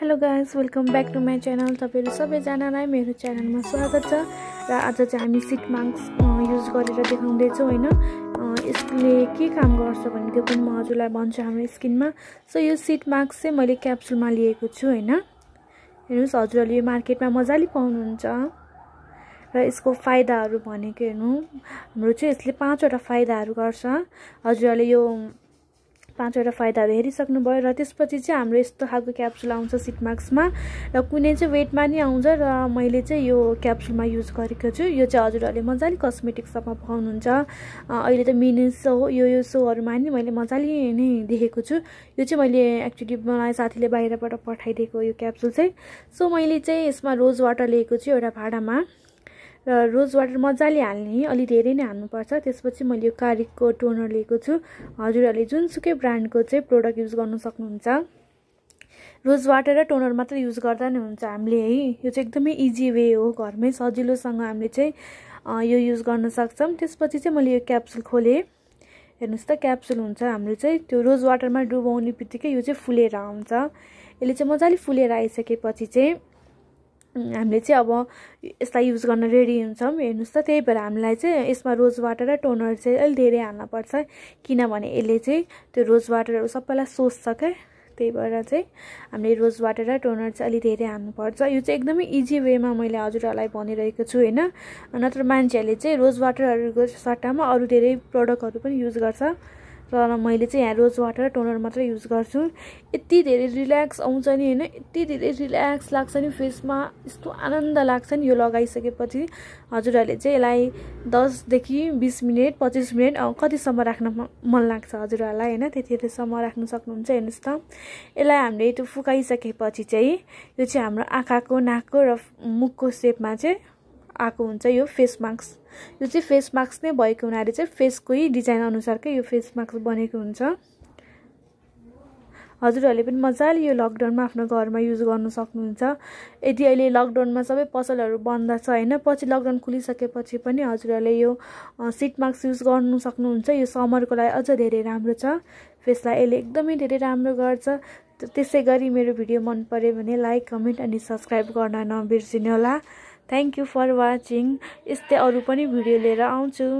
hello guys welcome back to my channel तपाईँहरू सबैजनालाई मेरो च्यानलमा स्वागत छ र आज चाहिँ हामी सिट मार्क्स युज गरेर देखाउँदैछौँ होइन यसले के काम गर्छ भने त्यो पनि म हजुरलाई भन्छु हाम्रो स्किनमा सो यो सिट मार्क्स चाहिँ मैले क्याप्सुलमा लिएको छु होइन हेर्नुहोस् हजुरहरूले यो मार्केटमा मजाले पाउनुहुन्छ र यसको फाइदाहरू भनेको हेर्नु हाम्रो चाहिँ यसले पाँचवटा फाइदाहरू गर्छ हजुरहरूले यो पाँचवटा फाइदाहरू हेरिसक्नुभयो र त्यसपछि चाहिँ हाम्रो यस्तो खालको क्याप्सुल आउँछ सिट मार्क्समा र कुनै चाहिँ वेटमा नि आउँछ र मैले चाहिँ यो क्याप्सुलमा युज गरेको छु यो चाहिँ हजुरहरूले मजाले कस्मेटिक सपमा पाउनुहुन्छ अहिले त मिनी सो यो यो सोहरूमा नि मैले मजाले नै देखेको छु यो चाहिँ मैले एक्चुली मलाई साथीले बाहिरबाट पठाइदिएको यो क्याप्सुल चाहिँ सो मैले चाहिँ यसमा रोज वाटर लिएको छु एउटा भाँडामा र रोज वाटर मजाले हाल्ने अलि धेरै नै हाल्नुपर्छ त्यसपछि मैले यो कारिकको टोनर लिएको छु हजुरहरूले जुनसुकै ब्रान्डको चाहिँ प्रडक्ट युज गर्नु सक्नुहुन्छ रोज वाटर र टोनर मात्र युज गर्दा नै हुन्छ हामीले है यो चाहिँ एकदमै इजी वे हो घरमै सजिलोसँग हामीले चाहिँ यो युज गर्न सक्छौँ त्यसपछि चाहिँ मैले यो क्याप्सुल खोलेँ हेर्नुहोस् त क्याप्सुल हुन्छ हाम्रो चाहिँ त्यो रोज वाटरमा डुबाउने बित्तिकै यो चाहिँ फुलेर आउँछ यसले चाहिँ मजाले फुलेर आइसकेपछि चाहिँ हामीले चाहिँ अब यसलाई युज गर्न रेडी हुन्छौँ हेर्नुहोस् त त्यही भएर हामीलाई चाहिँ यसमा रोज वाटर र टोनर चाहिँ अलिक धेरै हाल्नुपर्छ किनभने यसले चाहिँ त्यो रोज वाटरहरू सबैलाई सोच्छ क्या त्यही भएर चाहिँ हामीले रोज वाटर र टोनर चाहिँ अलिक धेरै हाल्नुपर्छ यो चाहिँ एकदमै इजी वेमा मैले हजुरहरूलाई भनिरहेको छु होइन नत्र मान्छेहरूले चाहिँ रोज वाटरहरूको सट्टामा अरू धेरै प्रडक्टहरू पनि युज गर्छ र मैले चाहिँ यहाँ रोज वाटर टोनर मात्रै युज गर्छु यति धेरै रिल्याक्स आउँछ नि होइन यति धेरै रिल्याक्स लाग्छ नि फेसमा यस्तो आनन्द लाग्छ नि यो लगाइसकेपछि हजुरहरूले चाहिँ यसलाई दसदेखि बिस मिनट पच्चिस मिनट कतिसम्म राख्न मन लाग्छ हजुरहरूलाई होइन त्यतिसम्म राख्न सक्नुहुन्छ हेर्नुहोस् त यसलाई हामीले त्यो फुकाइसकेपछि चाहिँ यो चाहिँ हाम्रो आँखाको नाकको र मुखको सेपमा चाहिँ आएको हुन्छ यो फेस मास्क यो चाहिँ फेस मास्क नै भएको हुनाले चाहिँ फेसकै डिजाइन अनुसारकै यो फेस मास्क बनेको हुन्छ हजुरहरूले पनि मजाले यो लकडाउनमा आफ्नो घरमा युज गर्नु सक्नुहुन्छ यदि अहिले लकडाउनमा सबै पसलहरू बन्द छ होइन पछि लकडाउन खुलिसकेपछि पनि हजुरहरूले यो सिट मास्क युज गर्नु सक्नुहुन्छ यो समरको लागि अझ धेरै राम्रो छ फेसलाई यसले एकदमै धेरै राम्रो गर्छ त्यसै गरी मेरो भिडियो मन पऱ्यो भने लाइक कमेन्ट अनि सब्सक्राइब गर्न नबिर्सिनु होला थ्याङ्क यू फर वाचिङ यस्तै अरू पनि भिडियो लिएर आउँछु